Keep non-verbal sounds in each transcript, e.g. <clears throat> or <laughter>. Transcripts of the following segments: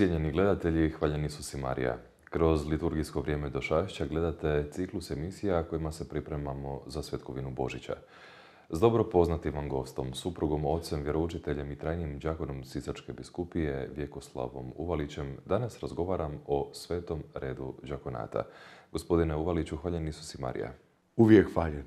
Cijenjeni gledatelji, hvaljeni su si Marija. Kroz liturgijsko vrijeme do šašća gledate ciklus emisija kojima se pripremamo za svetkovinu Božića. S dobro poznatim vam gostom, suprugom, ocem, vjeroučiteljem i trajnim džakonom Sisačke biskupije Vjekoslavom Uvalićem danas razgovaram o svetom redu džakonata. Gospodine Uvaliću, hvaljeni su si Marija. Uvijek hvaljen.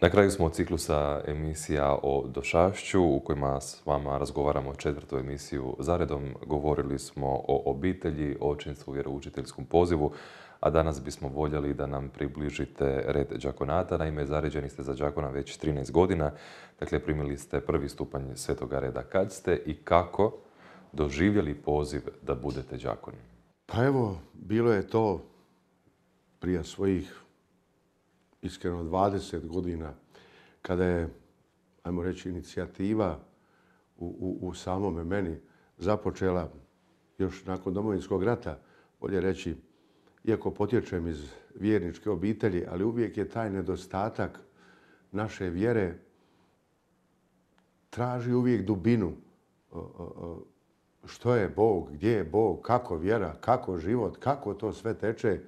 Na kraju smo od ciklusa emisija o došašću u kojima s vama razgovaramo četvrtu emisiju zaredom. Govorili smo o obitelji, očinstvu, vjeroučiteljskom pozivu, a danas bismo voljeli da nam približite red džakonata. Naime, zaređeni ste za džakona već 13 godina, dakle primili ste prvi stupanj svetoga reda. Kad ste i kako doživjeli poziv da budete džakon? Pa evo, bilo je to prije svojih iskreno 20 godina kada je, ajmo reći, inicijativa u, u, u samome meni započela još nakon domovinskog rata, bolje reći, iako potječem iz vjerničke obitelji, ali uvijek je taj nedostatak naše vjere traži uvijek dubinu. Što je Bog, gdje je Bog, kako vjera, kako život, kako to sve teče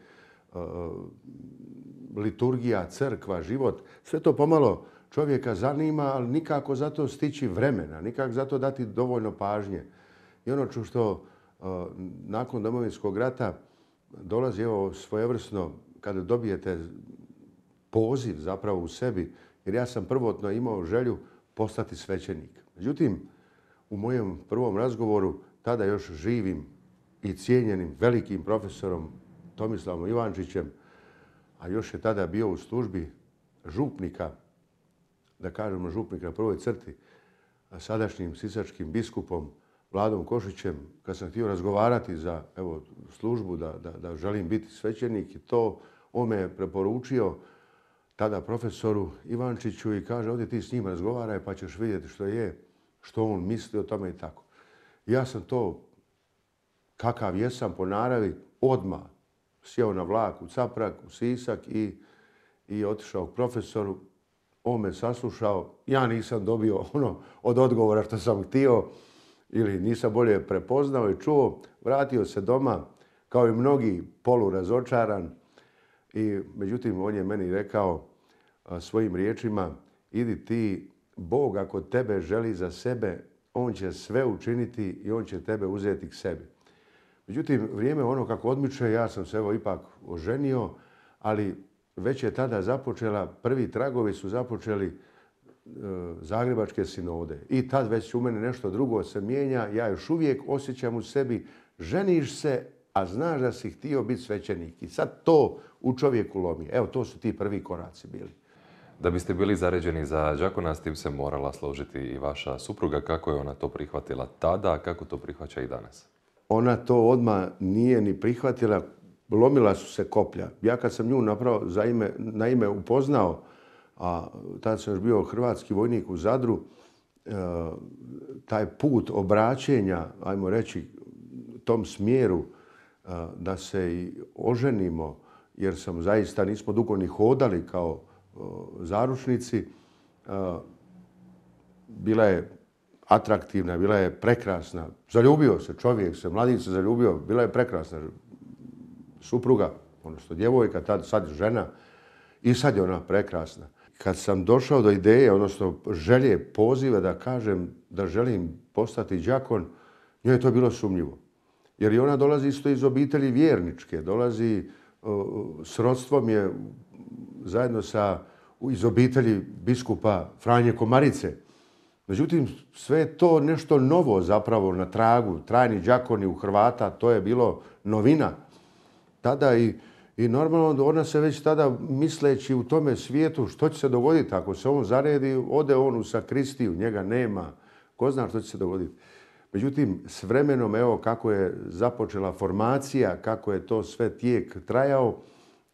liturgija, crkva, život, sve to pomalo čovjeka zanima, ali nikako za to stići vremena, nikako za to dati dovoljno pažnje. I ono što e, nakon domovinskog rata dolazi evo svojevrsno, kada dobijete poziv zapravo u sebi, jer ja sam prvotno imao želju postati svećenik. Međutim, u mojem prvom razgovoru, tada još živim i cijenjenim velikim profesorom Tomislavom Ivančićem, a još je tada bio u službi župnika, da kažemo župnika na prvoj crti, sadašnjim sisačkim biskupom Vladom Košićem, kad sam htio razgovarati za evo, službu, da, želim biti svećenik i to, on me je preporučio tada profesoru Ivančiću i kaže, ovdje ti s njim razgovaraj pa ćeš vidjeti što je, što on misli o tome i tako. Ja sam to, kakav jesam po naravi, odmah sjeo na vlak u Caprak, u Sisak i, i otišao k profesoru. On me saslušao. Ja nisam dobio <laughs> ono od odgovora što sam htio ili nisam bolje prepoznao i čuo. Vratio se doma kao i mnogi polurazočaran I međutim, on je meni rekao svojim riječima, idi ti, Bog ako tebe želi za sebe, on će sve učiniti i on će tebe uzeti k sebi. Međutim, vrijeme ono kako odmiče, ja sam se evo ipak oženio, ali već je tada započela, prvi tragovi su započeli e, Zagrebačke sinode. I tad već u mene nešto drugo se mijenja, ja još uvijek osjećam u sebi, ženiš se, a znaš da si htio biti svećenik. I sad to u čovjeku lomi. Evo, to su ti prvi koraci bili. Da biste bili zaređeni za džakona, s tim se morala složiti i vaša supruga. Kako je ona to prihvatila tada, a kako to prihvaća i danas? ona to odmah nije ni prihvatila, lomila su se koplja. Ja kad sam nju napravo na ime upoznao, a tada sam još bio hrvatski vojnik u Zadru, e, taj put obraćenja, ajmo reći, tom smjeru e, da se i oženimo, jer sam zaista nismo dugo ni hodali kao e, zarušnici, bila je atraktivna, bila je prekrasna. Zaljubio se čovjek, se mladić se zaljubio, bila je prekrasna supruga, odnosno djevojka, tad, sad žena i sad je ona prekrasna. Kad sam došao do ideje, odnosno želje, poziva da kažem da želim postati đakon, njoj je to bilo sumnjivo. Jer i ona dolazi isto iz obitelji vjerničke, dolazi e, s rodstvom je zajedno sa iz obitelji biskupa Franje Komarice. Međutim, sve je to nešto novo zapravo na tragu. Trajni džakoni u Hrvata, to je bilo novina. Tada i, i normalno ona se već tada misleći u tome svijetu što će se dogoditi. Ako se on zaredi, ode on u sakristiju, njega nema. Ko zna što će se dogoditi. Međutim, s vremenom, evo kako je započela formacija, kako je to sve tijek trajao,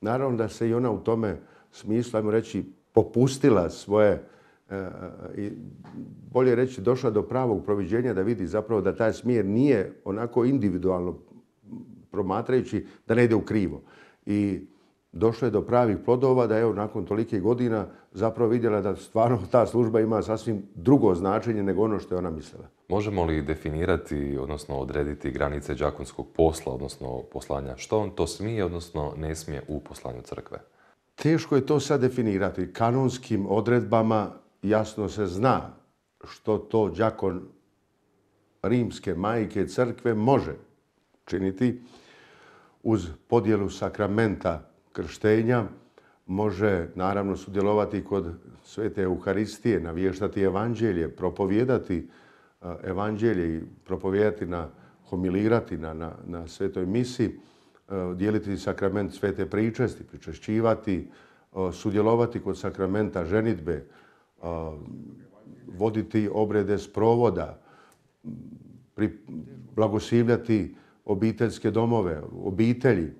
naravno da se i ona u tome smislu, ajmo reći, popustila svoje E, e, i bolje reći došla do pravog proviđenja da vidi zapravo da taj smjer nije onako individualno promatrajući da ne ide u krivo. I došlo je do pravih plodova da je nakon tolike godina zapravo vidjela da stvarno ta služba ima sasvim drugo značenje nego ono što je ona mislila. Možemo li definirati, odnosno odrediti granice džakonskog posla, odnosno poslanja? Što on to smije, odnosno ne smije u poslanju crkve? Teško je to sad definirati. Kanonskim odredbama jasno se zna što to đakon rimske majke crkve može činiti uz podjelu sakramenta krštenja, može naravno sudjelovati kod svete Euharistije, navještati evanđelje, propovijedati evanđelje i propovijedati na homilirati na, na, na svetoj misi, dijeliti sakrament svete pričesti, pričešćivati, sudjelovati kod sakramenta ženitbe, voditi obrede sprovoda, blagosivljati obiteljske domove, obitelji,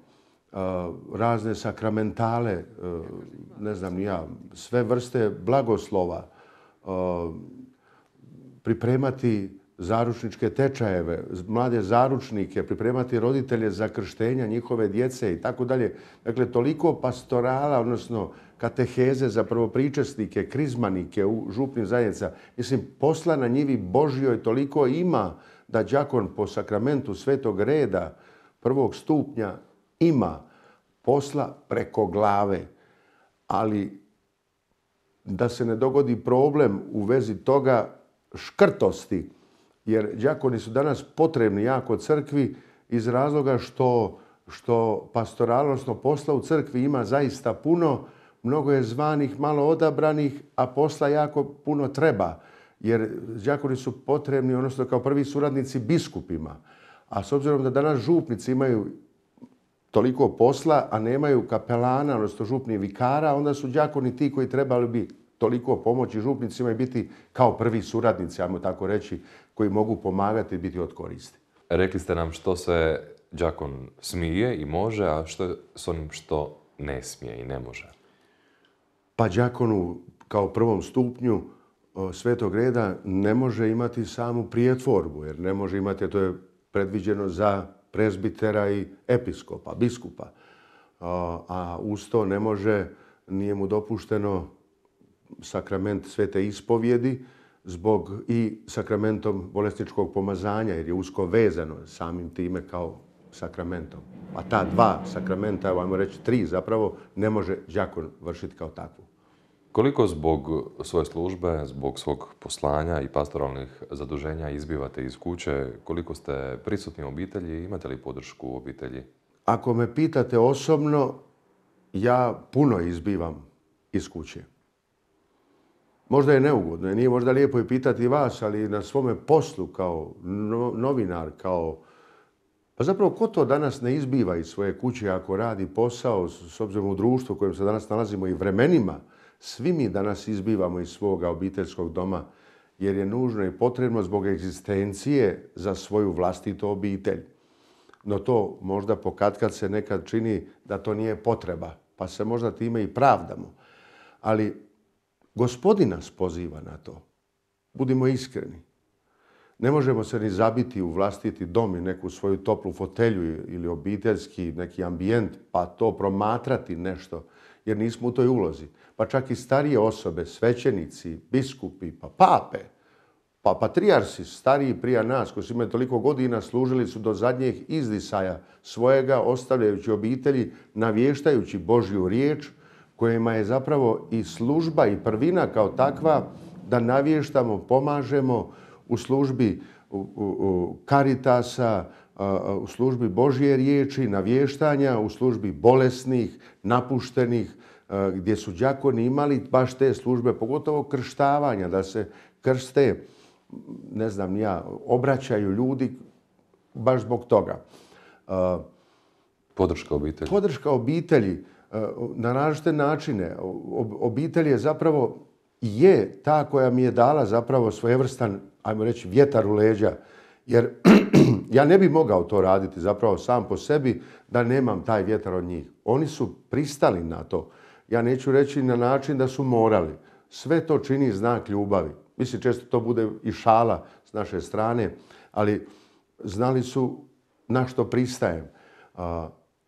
razne sakramentale, e, ne znam ja, sve vrste blagoslova, pripremati zaručničke tečajeve, mlade zaručnike, pripremati roditelje za krštenja njihove djece i tako dalje. Dakle, toliko pastorala, odnosno kateheze za prvopričestnike, krizmanike u župnim zajednica. Mislim, posla na njivi Božjoj toliko ima da đakon po sakramentu svetog reda prvog stupnja ima posla preko glave. Ali da se ne dogodi problem u vezi toga škrtosti, jer đakoni su danas potrebni jako crkvi iz razloga što, što pastoralnostno posla u crkvi ima zaista puno, mnogo je zvanih, malo odabranih, a posla jako puno treba. Jer đakoni su potrebni, odnosno kao prvi suradnici biskupima. A s obzirom da danas župnici imaju toliko posla, a nemaju kapelana, odnosno župni vikara, onda su đakoni ti koji trebali bi toliko pomoći župnicima i biti kao prvi suradnici, ajmo tako reći, koji mogu pomagati i biti od koristi. Rekli ste nam što se đakon smije i može, a što s onim što ne smije i ne može? Pa đakonu kao prvom stupnju e, svetog reda ne može imati samu prijetvorbu, jer ne može imati, to je predviđeno za prezbitera i episkopa, biskupa. E, a uz to ne može, nije mu dopušteno sakrament svete ispovjedi zbog i sakramentom bolestičkog pomazanja jer je usko vezano samim time kao sakramentom. A ta dva sakramenta, ajmo reći tri zapravo, ne može đakon vršiti kao takvu. Koliko zbog svoje službe, zbog svog poslanja i pastoralnih zaduženja izbivate iz kuće? Koliko ste prisutni u obitelji? Imate li podršku u obitelji? Ako me pitate osobno, ja puno izbivam iz kuće. Možda je neugodno i nije možda lijepo i pitati vas, ali na svome poslu kao novinar, kao... Pa zapravo, ko to danas ne izbiva iz svoje kuće ako radi posao, s obzirom u društvu u kojem se danas nalazimo i vremenima, svi mi danas izbivamo iz svoga obiteljskog doma, jer je nužno i potrebno zbog egzistencije za svoju vlastitu obitelj. No to možda pokatkad se nekad čini da to nije potreba, pa se možda time i pravdamo. Ali Gospodin nas poziva na to. Budimo iskreni. Ne možemo se ni zabiti u vlastiti dom i neku svoju toplu fotelju ili obiteljski neki ambijent pa to promatrati nešto jer nismo u toj ulozi. Pa čak i starije osobe, svećenici, biskupi, pa pape, pa patrijarsi, stariji prija nas koji su imali toliko godina služili su do zadnjih izdisaja svojega ostavljajući obitelji, navještajući Božju riječ, kojima je zapravo i služba i prvina kao takva da navještamo, pomažemo u službi karitasa, u službi Božje riječi, navještanja, u službi bolesnih, napuštenih, gdje su đakoni imali baš te službe, pogotovo krštavanja, da se krste, ne znam ja, obraćaju ljudi baš zbog toga. Podrška obitelji. Podrška obitelji. Eh, na različite načine. Obitelj je zapravo je ta koja mi je dala zapravo svojevrstan, ajmo reći, vjetar u leđa. Jer <clears throat> ja ne bi mogao to raditi zapravo sam po sebi da nemam taj vjetar od njih. Oni su pristali na to. Ja neću reći na način da su morali. Sve to čini znak ljubavi. Mislim, često to bude i šala s naše strane, ali znali su na što pristajem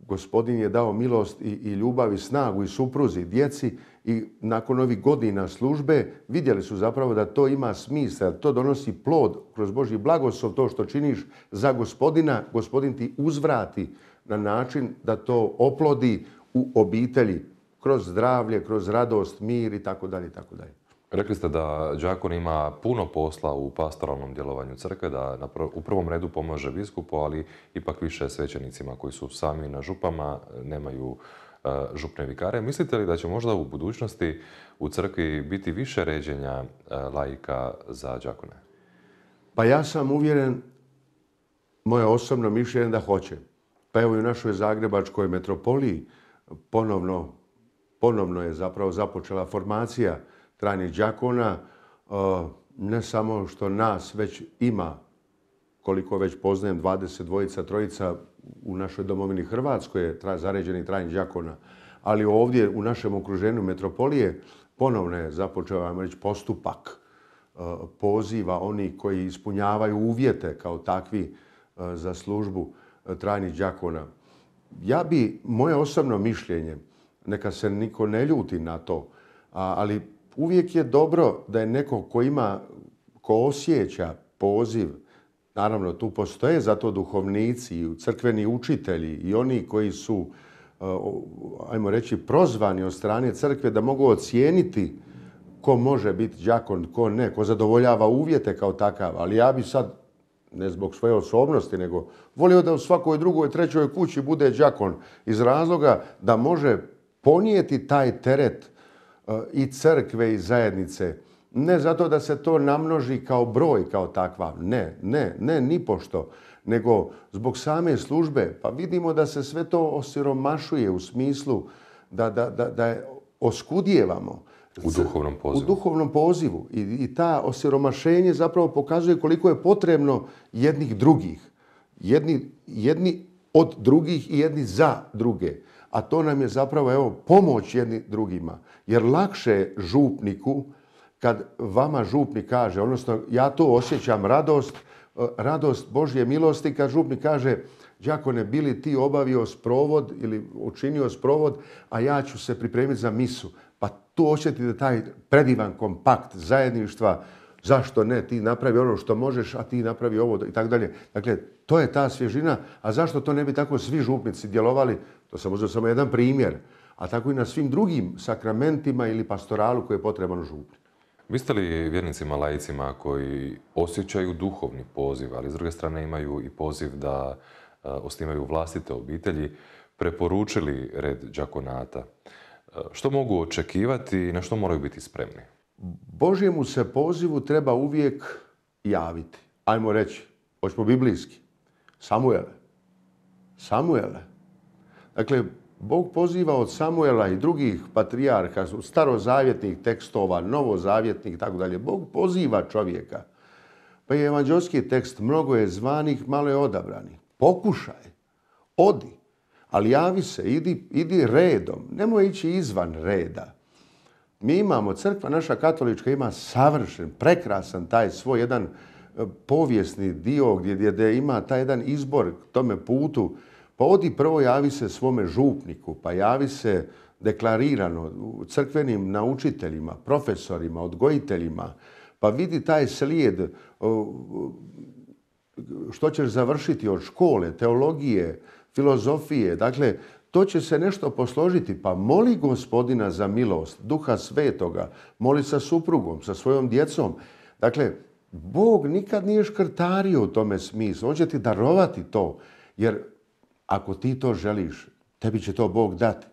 gospodin je dao milost i, i ljubav i snagu i supruzi, i djeci i nakon ovih godina službe vidjeli su zapravo da to ima smisla, da to donosi plod kroz Boži blagoslov, to što činiš za gospodina, gospodin ti uzvrati na način da to oplodi u obitelji kroz zdravlje, kroz radost, mir i tako dalje i tako dalje. Rekli ste da Đakon ima puno posla u pastoralnom djelovanju crkve, da u prvom redu pomaže biskupu, ali ipak više svećenicima koji su sami na župama, nemaju e, župne vikare. Mislite li da će možda u budućnosti u crkvi biti više ređenja e, laika za Đakone? Pa ja sam uvjeren, moje osobno mišljenje da hoće. Pa evo i u našoj Zagrebačkoj metropoliji ponovno, ponovno je zapravo započela formacija Trajnih džakona, ne samo što nas već ima, koliko već poznajem, 20 dvojica, trojica u našoj domovini Hrvatskoj je zaređeni trajnih džakona, ali ovdje u našem okruženju metropolije ponovno je započeo reći, postupak poziva oni koji ispunjavaju uvjete kao takvi za službu trajnih džakona. Ja bi, moje osobno mišljenje, neka se niko ne ljuti na to, ali uvijek je dobro da je neko ko ima, ko osjeća poziv, naravno tu postoje zato duhovnici i crkveni učitelji i oni koji su, e, ajmo reći, prozvani od strane crkve da mogu ocijeniti ko može biti đakon, ko ne, ko zadovoljava uvjete kao takav, ali ja bi sad ne zbog svoje osobnosti, nego volio da u svakoj drugoj, trećoj kući bude đakon iz razloga da može ponijeti taj teret E, i crkve i zajednice. Ne zato da se to namnoži kao broj, kao takva. Ne, ne, ne, nipošto. Nego zbog same službe. Pa vidimo da se sve to osiromašuje u smislu da, da, da, da je oskudjevamo. U duhovnom pozivu. U duhovnom pozivu. I, I ta osiromašenje zapravo pokazuje koliko je potrebno jednih drugih. Jedni, jedni od drugih i jedni za druge a to nam je zapravo evo, pomoć jedni drugima. Jer lakše je župniku kad vama župnik kaže, odnosno ja to osjećam radost, e, radost Božje milosti kad župnik kaže Đakone, bili ti obavio sprovod ili učinio sprovod, a ja ću se pripremiti za misu. Pa tu osjetite taj predivan kompakt zajedništva, zašto ne, ti napravi ono što možeš, a ti napravi ovo i tako dalje. Dakle, to je ta svježina, a zašto to ne bi tako svi župnici djelovali? To sam uzeo samo jedan primjer, a tako i na svim drugim sakramentima ili pastoralu koji je potreban Vi ste li vjernicima, laicima koji osjećaju duhovni poziv, ali s druge strane imaju i poziv da e, osnivaju vlastite obitelji, preporučili red džakonata? E, što mogu očekivati i na što moraju biti spremni? Božjemu se pozivu treba uvijek javiti. Ajmo reći, hoćemo biblijski. Samuele. Samuele. Dakle, Bog poziva od Samuela i drugih patrijarha, starozavjetnih tekstova, novozavjetnih i tako dalje. Bog poziva čovjeka. Pa je evanđelski tekst, mnogo je zvanih, malo je odabrani. Pokušaj, odi, ali javi se, idi, idi redom. Nemoj ići izvan reda. Mi imamo, crkva naša katolička ima savršen, prekrasan taj svoj jedan povijesni dio gdje, gdje ima taj jedan izbor k tome putu, pa odi prvo javi se svome župniku, pa javi se deklarirano crkvenim naučiteljima, profesorima, odgojiteljima, pa vidi taj slijed što ćeš završiti od škole, teologije, filozofije. Dakle, to će se nešto posložiti. Pa moli gospodina za milost, duha svetoga, moli sa suprugom, sa svojom djecom. Dakle, Bog nikad nije škrtario u tome smislu. On ti darovati to. Jer ako ti to želiš, tebi će to Bog dati.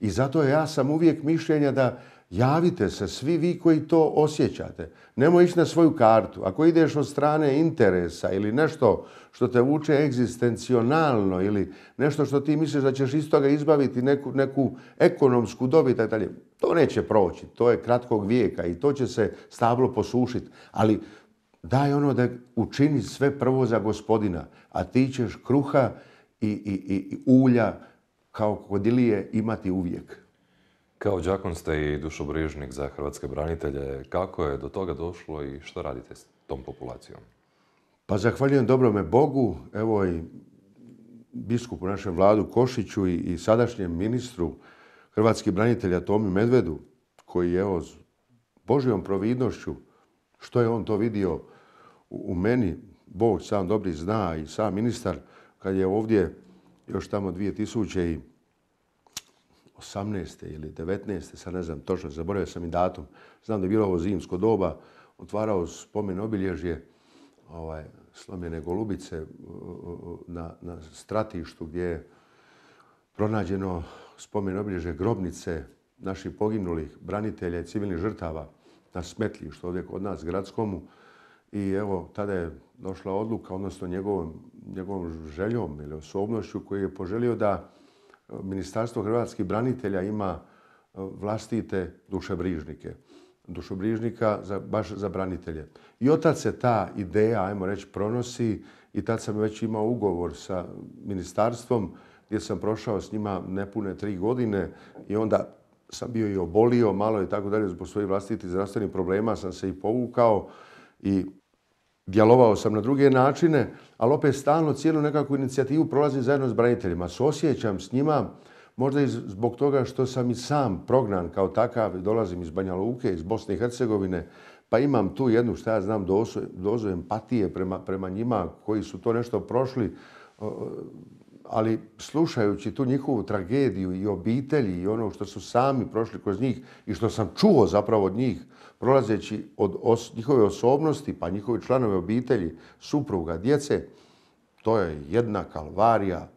I zato ja sam uvijek mišljenja da javite se svi vi koji to osjećate. Nemoj ići na svoju kartu. Ako ideš od strane interesa ili nešto što te vuče egzistencionalno ili nešto što ti misliš da ćeš iz toga izbaviti neku, neku ekonomsku dobit, to neće proći. To je kratkog vijeka i to će se stablo posušiti. Ali daj ono da učini sve prvo za gospodina, a ti ćeš kruha i, ulja kao kod ilije imati uvijek. Kao džakon ste i dušobrižnik za hrvatske branitelje. Kako je do toga došlo i što radite s tom populacijom? Pa zahvaljujem dobrome Bogu, evo i biskupu našem vladu Košiću i, sadašnjem ministru hrvatskih branitelja Tomi Medvedu, koji je evo s Božijom providnošću, što je on to vidio u meni, Bog sam dobri zna i sam ministar, kad je ovdje još tamo 2018. ili 19. sad ne znam točno, zaboravio sam i datum. Znam da je bilo ovo zimsko doba, otvarao spomen obilježje ovaj, slomljene golubice na, na stratištu gdje je pronađeno spomen obilježje grobnice naših poginulih branitelja i civilnih žrtava na smetlištu ovdje kod nas, gradskomu. I evo, tada je došla odluka, odnosno njegovom, željom ili osobnošću koji je poželio da e, Ministarstvo hrvatskih branitelja ima e, vlastite dušebrižnike. Dušobrižnika baš za branitelje. I od se ta ideja, ajmo reći, pronosi i tad sam već imao ugovor sa ministarstvom gdje sam prošao s njima nepune tri godine i onda sam bio i obolio malo i tako dalje zbog svojih vlastitih zdravstvenih problema sam se i povukao i djelovao sam na druge načine, ali opet stalno cijelu nekakvu inicijativu prolazim zajedno s braniteljima. Suosjećam s njima, možda i zbog toga što sam i sam prognan kao takav, dolazim iz Banja Luke, iz Bosne i Hercegovine, pa imam tu jednu, šta ja znam, dozu, empatije prema, prema njima koji su to nešto prošli ali slušajući tu njihovu tragediju i obitelji i ono što su sami prošli kroz njih i što sam čuo zapravo od njih, prolazeći od njihove osobnosti, pa njihovi članove obitelji, supruga, djece, to je jedna kalvarija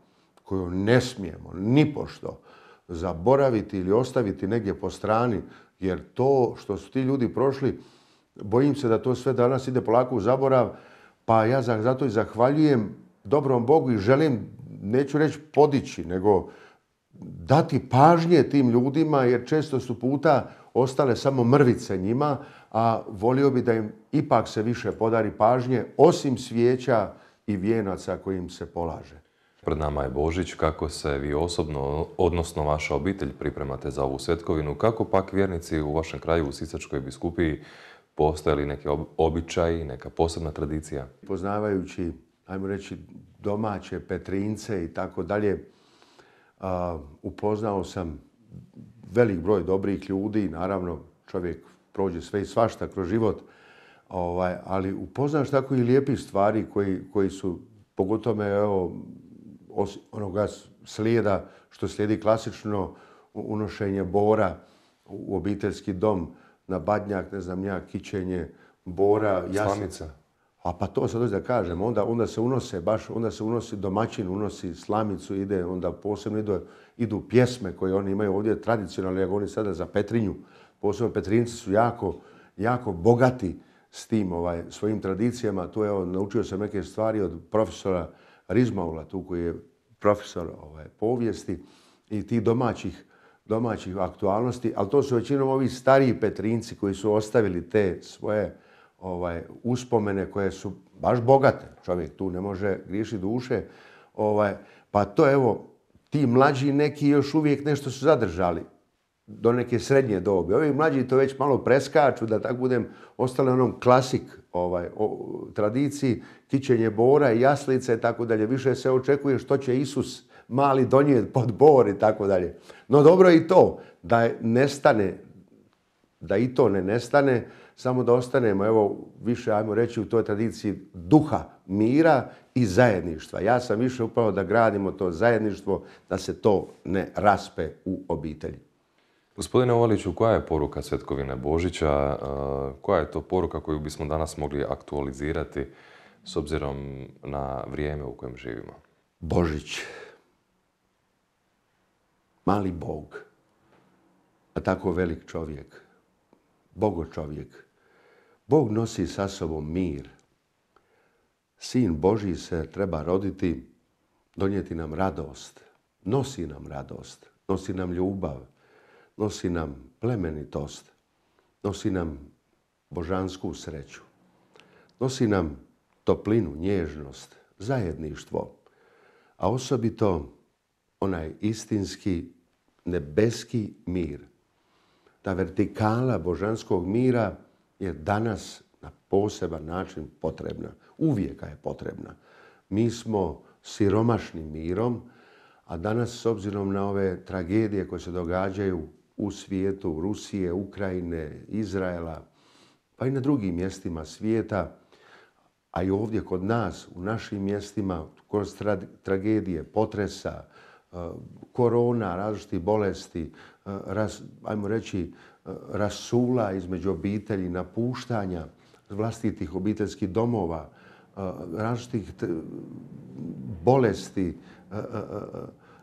koju ne smijemo nipošto zaboraviti ili ostaviti negdje po strani, jer to što su ti ljudi prošli, bojim se da to sve danas ide polako u zaborav, pa ja zato i zahvaljujem dobrom Bogu i želim neću reći podići, nego dati pažnje tim ljudima jer često su puta ostale samo mrvice njima, a volio bi da im ipak se više podari pažnje osim svijeća i vijenaca kojim se polaže. Pred nama je Božić, kako se vi osobno, odnosno vaša obitelj, pripremate za ovu svetkovinu. Kako pak vjernici u vašem kraju, u Sisačkoj biskupiji, postoje li neki običaj, neka posebna tradicija? Poznavajući, ajmo reći, domaće Petrince i tako dalje. Upoznao sam velik broj dobrih ljudi, naravno čovjek prođe sve i svašta kroz život, ovaj, ali upoznaš tako i lijepih stvari koji, su, pogotovo evo, onoga slijeda što slijedi klasično unošenje bora u obiteljski dom, na badnjak, ne znam ja, kićenje, bora, jasnica a pa to sad da kažem, onda, onda se unose baš, onda se unosi domaćin, unosi slamicu, ide, onda posebno idu, idu pjesme koje oni imaju ovdje tradicionalne, ja oni sada za Petrinju, posebno Petrinci su jako, jako bogati s tim ovaj, svojim tradicijama. Tu je, naučio sam neke stvari od profesora Rizmaula, tu koji je profesor ovaj, povijesti i tih domaćih, domaćih aktualnosti, ali to su većinom ovi stariji Petrinci koji su ostavili te svoje ovaj, uspomene koje su baš bogate. Čovjek tu ne može griješiti duše. Ovaj, pa to evo, ti mlađi neki još uvijek nešto su zadržali do neke srednje dobi. Ovi mlađi to već malo preskaču, da tako budem, ostale onom klasik ovaj, tradiciji, kićenje bora, i jaslice i tako dalje. Više se očekuje što će Isus mali donijeti pod bor i tako dalje. No dobro i to, da nestane, da i to ne nestane, samo da ostanemo, evo, više, ajmo reći, u toj tradiciji duha, mira i zajedništva. Ja sam više upravo da gradimo to zajedništvo, da se to ne raspe u obitelji. Gospodine Ovaliću, koja je poruka Svetkovine Božića? E, koja je to poruka koju bismo danas mogli aktualizirati s obzirom na vrijeme u kojem živimo? Božić. Mali Bog. A tako velik čovjek. Bogo čovjek. Bog nosi sa sobom mir. Sin Boži se treba roditi, donijeti nam radost. Nosi nam radost, nosi nam ljubav, nosi nam plemenitost, nosi nam božansku sreću. Nosi nam toplinu, nježnost, zajedništvo, a osobito onaj istinski nebeski mir. Ta vertikala božanskog mira je danas na poseban način potrebna. Uvijeka je potrebna. Mi smo siromašnim mirom, a danas s obzirom na ove tragedije koje se događaju u svijetu, Rusije, Ukrajine, Izraela, pa i na drugim mjestima svijeta, a i ovdje kod nas, u našim mjestima, kroz tragedije, potresa, eh, korona, različiti bolesti, eh, ajmo reći, rasula između obitelji, napuštanja vlastitih obiteljskih domova, e, različitih bolesti, e, e,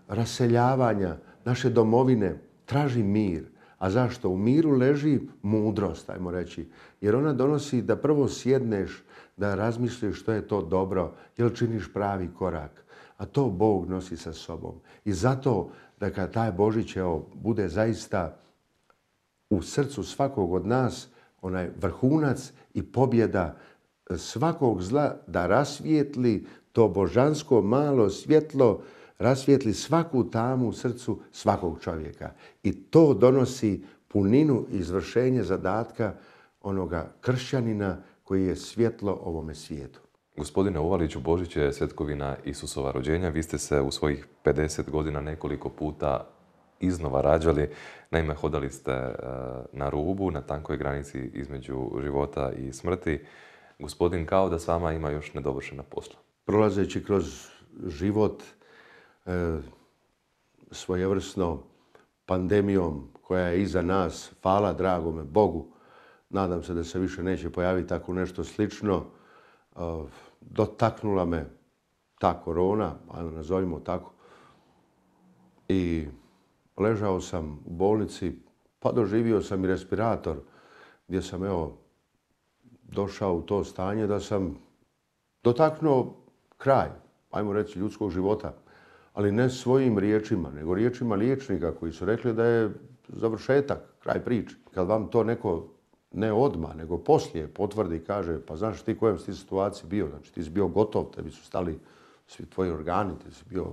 raseljavanja naše domovine, traži mir. A zašto? U miru leži mudrost, ajmo reći. Jer ona donosi da prvo sjedneš, da razmisliš što je to dobro, jel činiš pravi korak. A to Bog nosi sa sobom. I zato da kad taj Božić bude zaista u srcu svakog od nas onaj vrhunac i pobjeda e, svakog zla da rasvijetli to božansko malo svjetlo, rasvijetli svaku tamu u srcu svakog čovjeka. I to donosi puninu izvršenje zadatka onoga kršćanina koji je svjetlo ovome svijetu. Gospodine Ovaliću, Božić je svjetkovina Isusova rođenja. Vi ste se u svojih 50 godina nekoliko puta iznova rađali. Naime, hodali ste e, na rubu, na tankoj granici između života i smrti. Gospodin kao da s vama ima još nedovršena posla. Prolazeći kroz život e, svojevrsno pandemijom koja je iza nas, hvala dragome Bogu, nadam se da se više neće pojaviti tako nešto slično, e, dotaknula me ta korona, ali nazovimo tako, i ležao sam u bolnici, pa doživio sam i respirator gdje sam evo došao u to stanje da sam dotaknuo kraj, ajmo reći, ljudskog života, ali ne svojim riječima, nego riječima liječnika koji su rekli da je završetak, kraj priče. Kad vam to neko ne odma, nego poslije potvrdi i kaže pa znaš ti kojem si ti situaciji bio, znači ti si bio gotov, tebi su stali svi tvoji organi, ti si bio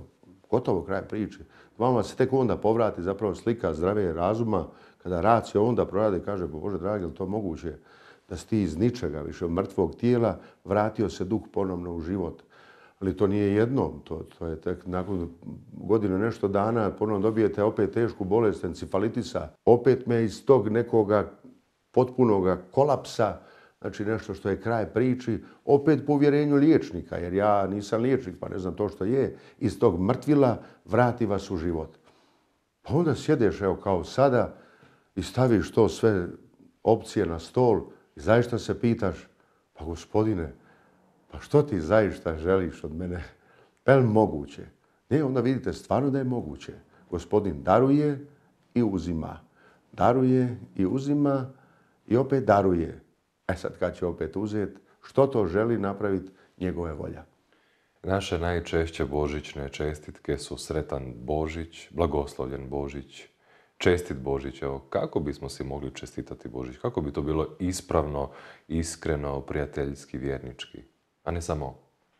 Gotovo kraj priče. Vama se tek onda povrati zapravo slika zdrave razuma, kada racio onda prorade i kaže, pa Bože dragi, je to moguće da si ti iz ničega, više mrtvog tijela, vratio se duh ponovno u život. Ali to nije jedno. to, je tek nakon godinu nešto dana ponovno dobijete opet tešku bolest encefalitisa. Opet me iz tog nekoga potpunoga kolapsa znači nešto što je kraj priči, opet po uvjerenju liječnika, jer ja nisam liječnik pa ne znam to što je, iz tog mrtvila vrati vas u život. Pa onda sjedeš evo kao sada i staviš to sve opcije na stol i zaista se pitaš, pa gospodine, pa što ti zaista želiš od mene? Pa je moguće? Ne, onda vidite stvarno da je moguće. Gospodin daruje i uzima. Daruje i uzima i opet daruje. E sad kad će opet uzeti, što to želi napraviti, njegove volja. Naše najčešće božićne čestitke su sretan Božić, blagoslovljen Božić, čestit Božić. Evo, kako bismo si mogli čestitati Božić? Kako bi to bilo ispravno, iskreno, prijateljski, vjernički? A ne samo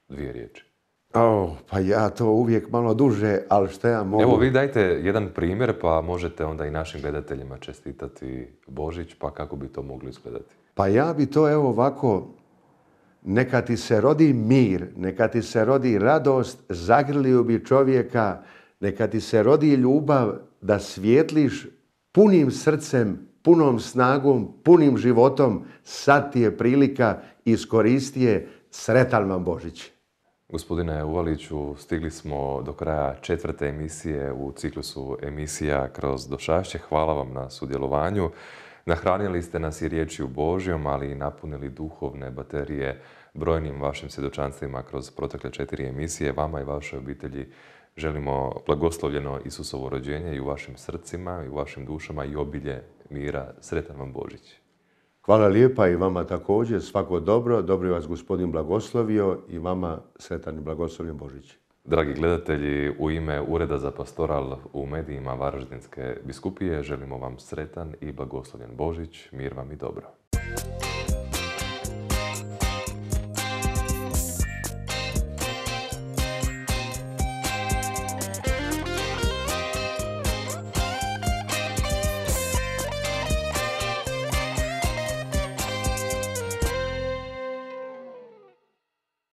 dvije riječi. Oh, pa ja to uvijek malo duže, ali što ja mogu... Evo vi dajte jedan primjer pa možete onda i našim gledateljima čestitati Božić, pa kako bi to mogli izgledati? Pa ja bi to evo ovako, neka ti se rodi mir, neka ti se rodi radost, zagrlio bi čovjeka, neka ti se rodi ljubav da svijetliš punim srcem, punom snagom, punim životom, sad ti je prilika, iskoristi je, sretan vam Božić. Gospodine Uvaliću, stigli smo do kraja četvrte emisije u ciklusu emisija Kroz došašće. Hvala vam na sudjelovanju. Nahranili ste nas i riječi u Božjom, ali i napunili duhovne baterije brojnim vašim svjedočanstvima kroz protekle četiri emisije. Vama i vašoj obitelji želimo blagoslovljeno Isusovo rođenje i u vašim srcima, i u vašim dušama i obilje mira. Sretan vam Božić. Hvala lijepa i vama također. Svako dobro. Dobro je vas gospodin blagoslovio i vama sretan i blagoslovljen Božić. Dragi gledatelji, u ime Ureda za pastoral u medijima Varaždinske biskupije želimo vam sretan i blagoslovljen Božić. Mir vam i dobro.